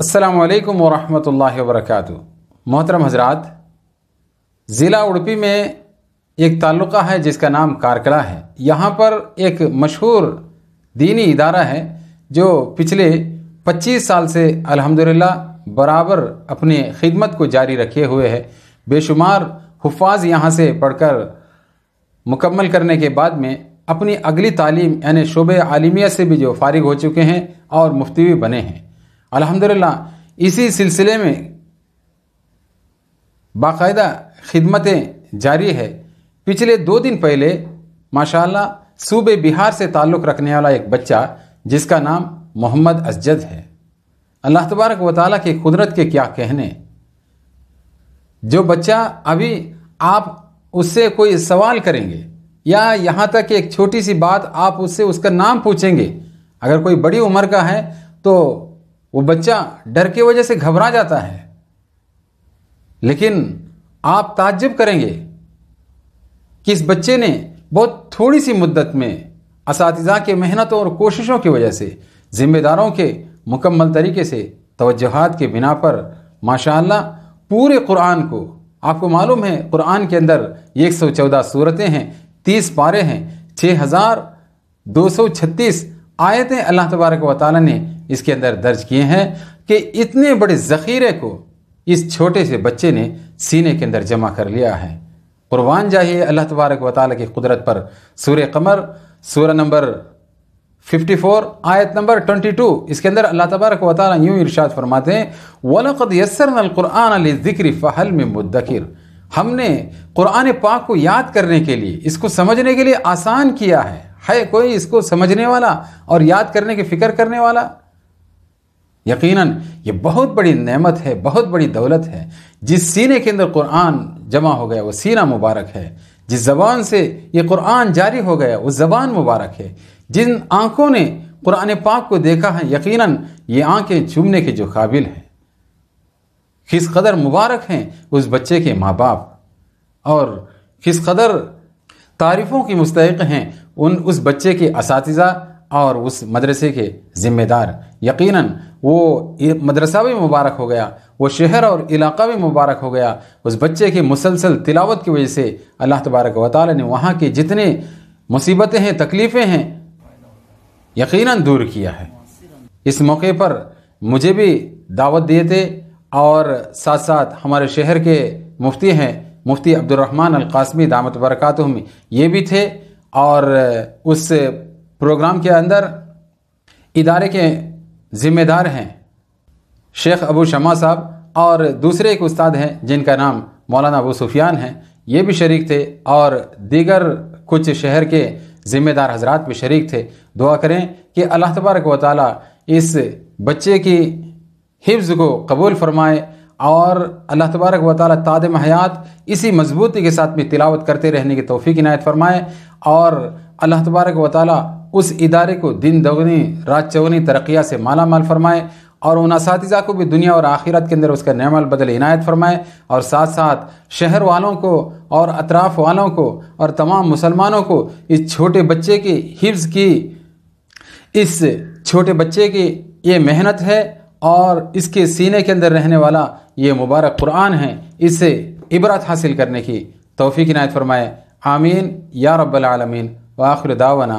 असलकम वालेकुम वरहमतुल्लाहि मोहतरम हजरात ज़िला उड़पी में एक ताल्लुका है जिसका नाम कारकड़ा है यहाँ पर एक मशहूर दीनी इदारा है जो पिछले 25 साल से अल्हम्दुलिल्लाह बराबर अपनी खिदमत को जारी रखे हुए है बेशुमार हुफाज यहाँ से पढ़कर मुकम्मल करने के बाद में अपनी अगली तालीम यानी शोब आलमिया से भी जो फारिग हो चुके हैं और मुफ्ती भी बने हैं अलहमदिल्ला इसी सिलसिले में बाकायदा खिदमतें जारी है पिछले दो दिन पहले माशाल्लाह सूबे बिहार से ताल्लुक़ रखने वाला एक बच्चा जिसका नाम मोहम्मद अजद है अल्लाह तबारक व ताली की कुदरत के क्या कहने जो बच्चा अभी आप उससे कोई सवाल करेंगे या यहाँ तक एक छोटी सी बात आप उससे उसका नाम पूछेंगे अगर कोई बड़ी उम्र का है तो वो बच्चा डर की वजह से घबरा जाता है लेकिन आप ताज्जुब करेंगे कि इस बच्चे ने बहुत थोड़ी सी मुद्दत में इस के मेहनतों और कोशिशों की वजह से जिम्मेदारों के मुकम्मल तरीके से तोजहत के बिना पर माशा पूरे कुरान को आपको मालूम है कुरान के अंदर 114 सूरतें हैं 30 पारे हैं 6236 आयतें अल्लाह तबारक वाली ने इसके अंदर दर्ज किए हैं कि इतने बड़े ज़ख़ीरे को इस छोटे से बच्चे ने सीने के अंदर जमा कर लिया है कुरबान जाहिए अल्लाह तबारक व ताली की कुदरत पर सूर्य कमर सूर्य नंबर 54 आयत नंबर 22 इसके अंदर अल्लाह तबारक व ताली यूँ इरशाद फरमाते हैं वलक़द यसर क़ुरान ज़िक्र फ़हल में मुद्दिर हमने कुरान पाक को याद करने के लिए इसको समझने के लिए आसान किया है है कोई इसको समझने वाला और याद करने की फ़िक्र करने वाला यकीनन ये बहुत बड़ी नेमत है बहुत बड़ी दौलत है जिस सीने के अंदर कुरान जमा हो गया वो सीना मुबारक है जिस ज़बान से ये कुरान जारी हो गया वो ज़बान मुबारक है जिन आँखों ने कुरान पाक को देखा है यकीनन ये आँखें चूमने के जो काबिल हैं किस कदर मुबारक हैं उस बच्चे के माँ बाप और किस कदर तारीफ़ों की मुस्तक हैं उन उस बच्चे के इस और उस मदरसे के ज़िम्मेदार यकीनन वो मदरसा भी मुबारक हो गया वो शहर और इलाका भी मुबारक हो गया उस बच्चे की मुसलसल तिलावत की वजह से अल्लाह तबारक व ने वहाँ की जितने मुसीबतें हैं तकलीफ़ें हैं यकीनन दूर किया है इस मौके पर मुझे भी दावत दिए थे और साथ साथ हमारे शहर के मुफ्ती हैं मुफ्ती अब्दुलरहमान अलकासमी दामत बरकत में ये भी थे और उस प्रोग्राम के अंदर इदारे के ज़िम्मेदार हैं शेख अबू शमा साहब और दूसरे एक उस्ताद हैं जिनका नाम मौलाना अबू सुफियान हैं ये भी शरीक थे और दीगर कुछ शहर के ज़िम्मेदार हजरात भी शरीक थे दुआ करें कि अल्लाह तबारक व इस बच्चे की हिफ्ज़ को कबूल फरमाए और अल्लाह तबारक व ताली तादम हयात इसी मजबूती के साथ में तिलावत करते रहने की तोफ़ी इनायत फरमाए और अल्लाह तबारक व उस इदारे को दिन दोगुनी रात चौगनी तरक्या से माला माल फरमाए और उन इस को भी दुनिया और आखिरत के अंदर उसका नमल बदल इनायत फरमाए और साथ साथ शहर वालों को और अतराफ़ वालों को और तमाम मुसलमानों को इस छोटे बच्चे की हिफ्ज़ की इस छोटे बच्चे की ये मेहनत है और इसके सीने के अंदर रहने वाला ये मुबारक कुरान है इसे इबरत हासिल करने की तोफ़ी की नायत फरमाए आमीन या रब्बल आलमीन वाखिर दावना